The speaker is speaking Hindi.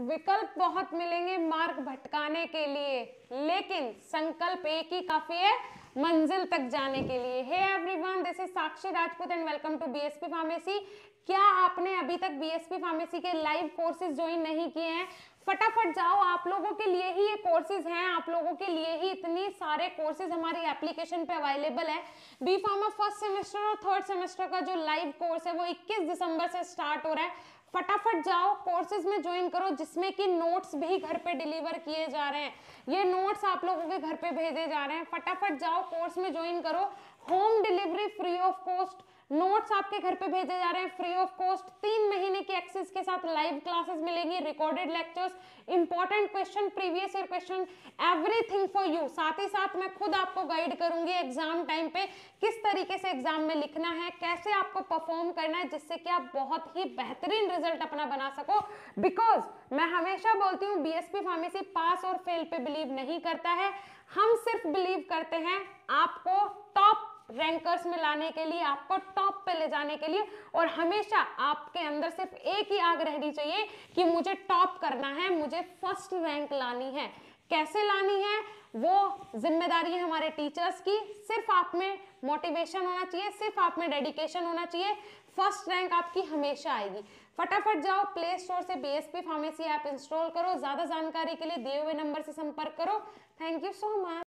विकल्प बहुत मिलेंगे मार्ग भटकाने के लिए लेकिन संकल्प एक ही काफी है मंजिल तक जाने के लिए hey everyone this is Sakshi Rajput and welcome to BSP pharmacy क्या आपने अभी तक बीएसपी फार्मेसी के लाइव कोर्सेज ज्वाइन नहीं किए हैं फटाफट जाओ आप लोगों के लिए ही ये कोर्सेज हैं आप लोगों के लिए ही इतनी सारे कोर्सेज हमारी एप्लीकेशन पे अवेलेबल है बी फार्मा फर्स्ट सेमेस्टर और थर्ड सेमेस्टर का जो लाइव कोर्स है वो 21 दिसंबर से स्टार्ट हो रहा है फटाफट जाओ कोर्सेज में ज्वाइन करो जिसमें कि नोट्स भी घर पे डिलीवर किए जा रहे हैं ये नोट्स आप लोगों के घर पे भेजे जा रहे हैं फटाफट जाओ कोर्स में ज्वाइन करो home delivery free of cost notes आपके घर पे भेजे जा रहे हैं फ्री ऑफ कॉस्ट तीन महीने की एक्सेस के साथ लाइव क्लासेस मिलेंगी recorded lectures important question previous year question everything for you साथ ही साथ मैं खुद आपको गाइड करूंगी एग्जाम टाइम पे किस तरीके से एग्जाम में लिखना है कैसे आपको परफॉर्म करना है जिससे कि आप बहुत ही बेहतरीन रिजल्ट अपना बना सको बिकॉज मैं हमेशा बोलती हूँ बीएसपी फार्मेसी पास और फेल पे बिलीव नहीं करता है हम सिर्फ बिलीव करते हैं आपको टॉप रैंकर्स में लाने के लिए आपको टॉप पे ले जाने के लिए और हमेशा आपके अंदर सिर्फ एक ही आग रहनी चाहिए कि मुझे टॉप करना है मुझे फर्स्ट रैंक लानी है कैसे लानी है वो जिम्मेदारी है हमारे टीचर्स की सिर्फ आप में मोटिवेशन होना चाहिए सिर्फ आप में डेडिकेशन होना चाहिए फर्स्ट रैंक आपकी हमेशा आएगी फटाफट जाओ प्ले स्टोर से बीएसपी फार्मेसी ऐप इंस्टॉल करो ज़्यादा जानकारी के लिए दिए हुए नंबर से संपर्क करो थैंक यू सो मच